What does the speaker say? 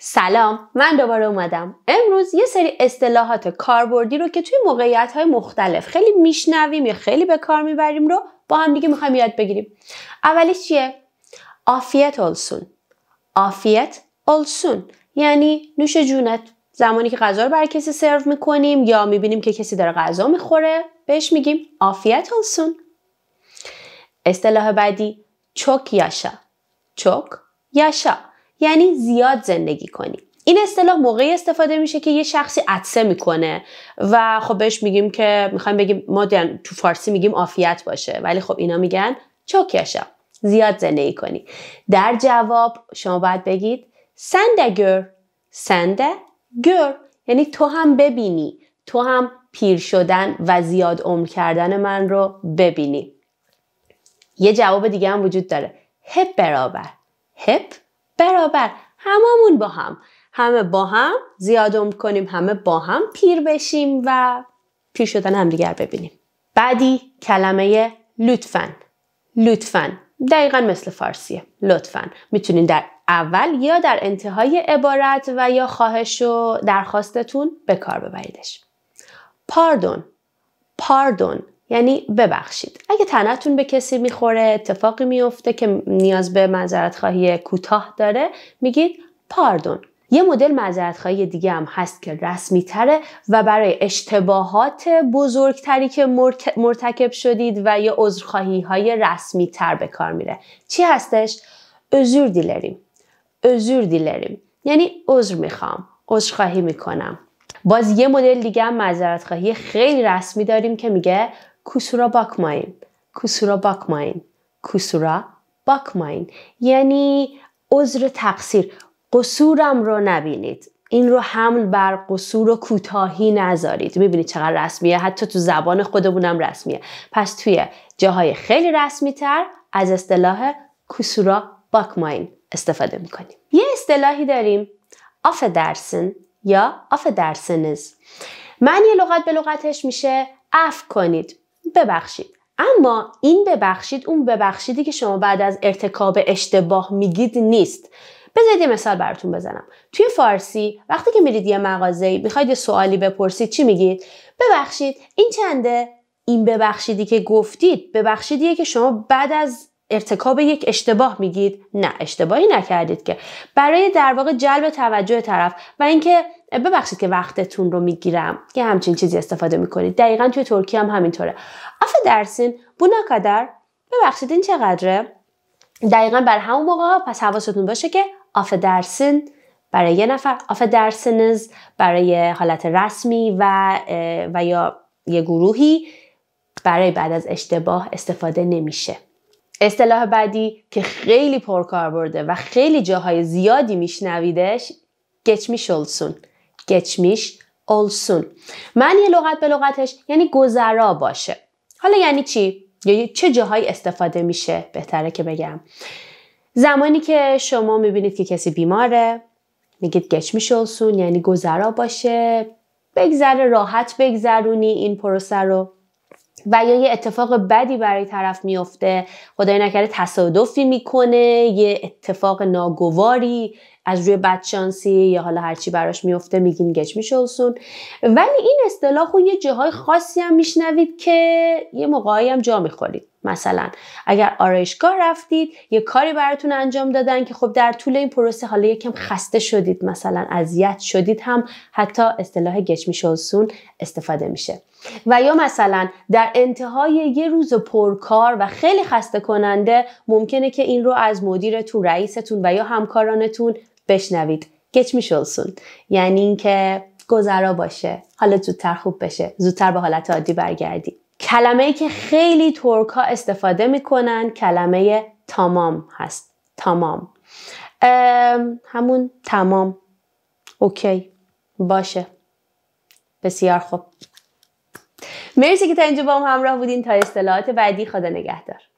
سلام من دوباره اومدم امروز یه سری اصطلاحات کاربردی رو که توی موقعیت های مختلف خیلی میشنویم یا خیلی به کار میبریم رو با هم دیگه میخوایم یاد بگیریم اولیش چیه آفیت اولسون آفیت اولسون یعنی نوش جونت زمانی که غذا رو برای کسی سرو میکنیم یا میبینیم که کسی داره غذا میخوره بهش میگیم آفیت اولسون اصطلاح بعدی چوک یاشا چوک یاشا یعنی زیاد زندگی کنی این اصطلاح موقعی استفاده میشه که یه شخصی عطسه میکنه و خب بهش میگیم که میخوایم بگیم ما تو فارسی میگیم عافیت باشه ولی خب اینا میگن چوکیشا زیاد زندگی کنی در جواب شما باید بگید سنده گر یعنی تو هم ببینی تو هم پیر شدن و زیاد عمر کردن من رو ببینی یه جواب دیگه هم وجود داره هپ برابر هپ برابر هممون با هم همه با هم زیاد عمر کنیم همه با هم پیر بشیم و پیر شدن همدیگر ببینیم بعدی کلمه لطفا لطفا دقیقا مثل فارسیه لطفا میتونین در اول یا در انتهای عبارت و یا خواهش و درخواستتون به کار ببریدش پاردون پاردون یعنی ببخشید اگه تنتون به کسی میخوره اتفاقی میفته که نیاز به معذرت خواهی کوتاه داره میگید پاردون یه مدل معذرت خواهی دیگه هم هست که رسمی تره و برای اشتباهات بزرگتری که مرتکب شدید و یا عذرخواهی های رسمی تر به کار میره چی هستش؟ عذر دیلریم عذر دیلریم یعنی عذر میخوام عذرخواهی میکنم باز یه مدل دیگه هم معذرت خواهی خیلی رسمی داریم که میگه کسورا باکمایم کسورا باکماین، کسورا باکماین یعنی عذر تقصیر قصورم رو نبینید این رو حمل بر قصور و کوتاهی نذارید میبینید چقدر رسمیه حتی تو زبان خودمونم رسمیه پس توی جاهای خیلی رسمی تر از اصطلاح کسورا باکماین استفاده میکنیم یه اصطلاحی داریم آف درسن یا آف درسنز معنی لغت به لغتش میشه اف کنید ببخشید اما این ببخشید اون ببخشیدی که شما بعد از ارتکاب اشتباه میگید نیست بذارید یه مثال براتون بزنم توی فارسی وقتی که میرید یه مغازه میخواید یه سوالی بپرسید چی میگید ببخشید این چنده این ببخشیدی که گفتید ببخشیدیه که شما بعد از ارتکاب یک اشتباه میگید نه اشتباهی نکردید که برای در واقع جلب توجه طرف و اینکه ببخشید که وقتتون رو میگیرم یه همچین چیزی استفاده میکنید دقیقا توی ترکیه هم همینطوره آف درسین بو کادر ببخشید این چقدره دقیقا بر همون موقع پس حواستون باشه که آف درسین برای یه نفر آف درسنز برای حالت رسمی و و یا یه گروهی برای بعد از اشتباه استفاده نمیشه اصطلاح بعدی که خیلی پرکار برده و خیلی جاهای زیادی میشنویدش گچمیش اولسون گچمیش اولسون معنی لغت به لغتش یعنی گذرا باشه حالا یعنی چی؟ یعنی چه جاهایی استفاده میشه بهتره که بگم زمانی که شما میبینید که کسی بیماره میگید گچمیش اولسون یعنی گذرا باشه بگذره راحت بگذرونی این پروسه رو و یا یه اتفاق بدی برای طرف میفته خدای نکرده تصادفی میکنه یه اتفاق ناگواری از روی بدشانسی یا حالا هرچی براش میفته میگین گچ میشوسون ولی این اصطلاح رو خب یه جاهای خاصی هم میشنوید که یه موقعی هم جا میخورید مثلا اگر آرایشگاه رفتید یه کاری براتون انجام دادن که خب در طول این پروسه حالا یکم خسته شدید مثلا اذیت شدید هم حتی اصطلاح گچ میشوسون استفاده میشه و یا مثلا در انتهای یه روز پرکار و خیلی خسته کننده ممکنه که این رو از مدیرتون رئیستون و یا همکارانتون بشنوید گچ اولسون یعنی اینکه گذرا باشه حالت زودتر خوب بشه زودتر به حالت عادی برگردی کلمه ای که خیلی ترک ها استفاده میکنن کلمه تمام هست تمام همون تمام اوکی باشه بسیار خوب مرسی که تا اینجا با هم همراه بودین تا اصطلاحات بعدی خدا نگهدار